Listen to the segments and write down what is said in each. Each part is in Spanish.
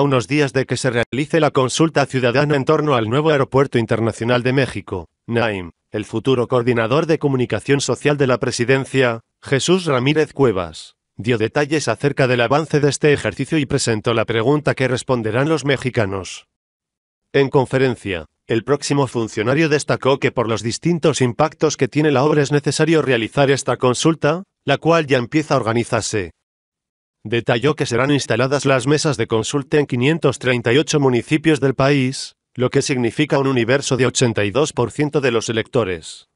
a unos días de que se realice la consulta ciudadana en torno al nuevo Aeropuerto Internacional de México, Naim, el futuro coordinador de comunicación social de la presidencia, Jesús Ramírez Cuevas, dio detalles acerca del avance de este ejercicio y presentó la pregunta que responderán los mexicanos. En conferencia, el próximo funcionario destacó que por los distintos impactos que tiene la obra es necesario realizar esta consulta, la cual ya empieza a organizarse, Detalló que serán instaladas las mesas de consulta en 538 municipios del país, lo que significa un universo de 82% de los electores.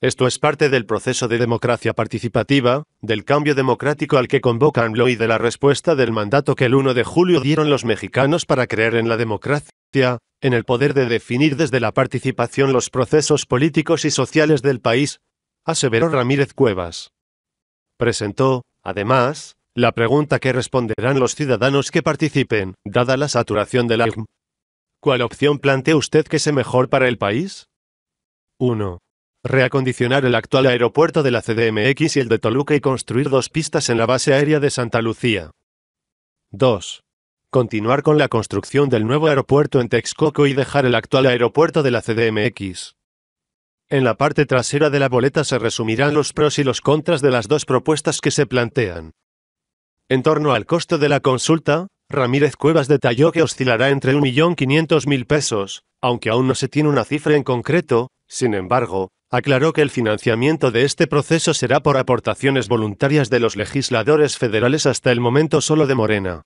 Esto es parte del proceso de democracia participativa, del cambio democrático al que convoca AMLO y de la respuesta del mandato que el 1 de julio dieron los mexicanos para creer en la democracia, en el poder de definir desde la participación los procesos políticos y sociales del país, aseveró Ramírez Cuevas. Presentó, además, la pregunta que responderán los ciudadanos que participen, dada la saturación del aeropuerto. ¿Cuál opción plantea usted que sea mejor para el país? 1. Reacondicionar el actual aeropuerto de la CDMX y el de Toluca y construir dos pistas en la base aérea de Santa Lucía. 2. Continuar con la construcción del nuevo aeropuerto en Texcoco y dejar el actual aeropuerto de la CDMX. En la parte trasera de la boleta se resumirán los pros y los contras de las dos propuestas que se plantean. En torno al costo de la consulta, Ramírez Cuevas detalló que oscilará entre 1.500.000 pesos, aunque aún no se tiene una cifra en concreto, sin embargo, aclaró que el financiamiento de este proceso será por aportaciones voluntarias de los legisladores federales hasta el momento solo de Morena.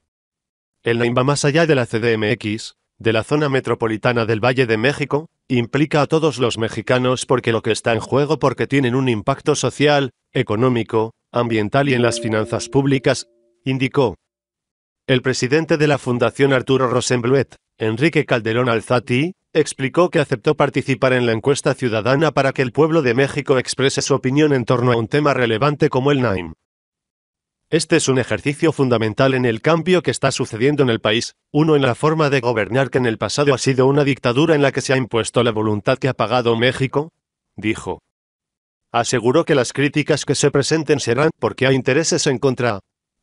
El NAIMBA más allá de la CDMX, de la zona metropolitana del Valle de México, implica a todos los mexicanos porque lo que está en juego porque tienen un impacto social, económico, ambiental y en las finanzas públicas, indicó. El presidente de la Fundación Arturo Rosenbluet, Enrique Calderón Alzati, explicó que aceptó participar en la encuesta ciudadana para que el pueblo de México exprese su opinión en torno a un tema relevante como el NAIM. Este es un ejercicio fundamental en el cambio que está sucediendo en el país, uno en la forma de gobernar que en el pasado ha sido una dictadura en la que se ha impuesto la voluntad que ha pagado México, dijo. Aseguró que las críticas que se presenten serán porque hay intereses en contra,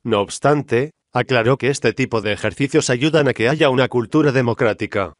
no obstante, aclaró que este tipo de ejercicios ayudan a que haya una cultura democrática.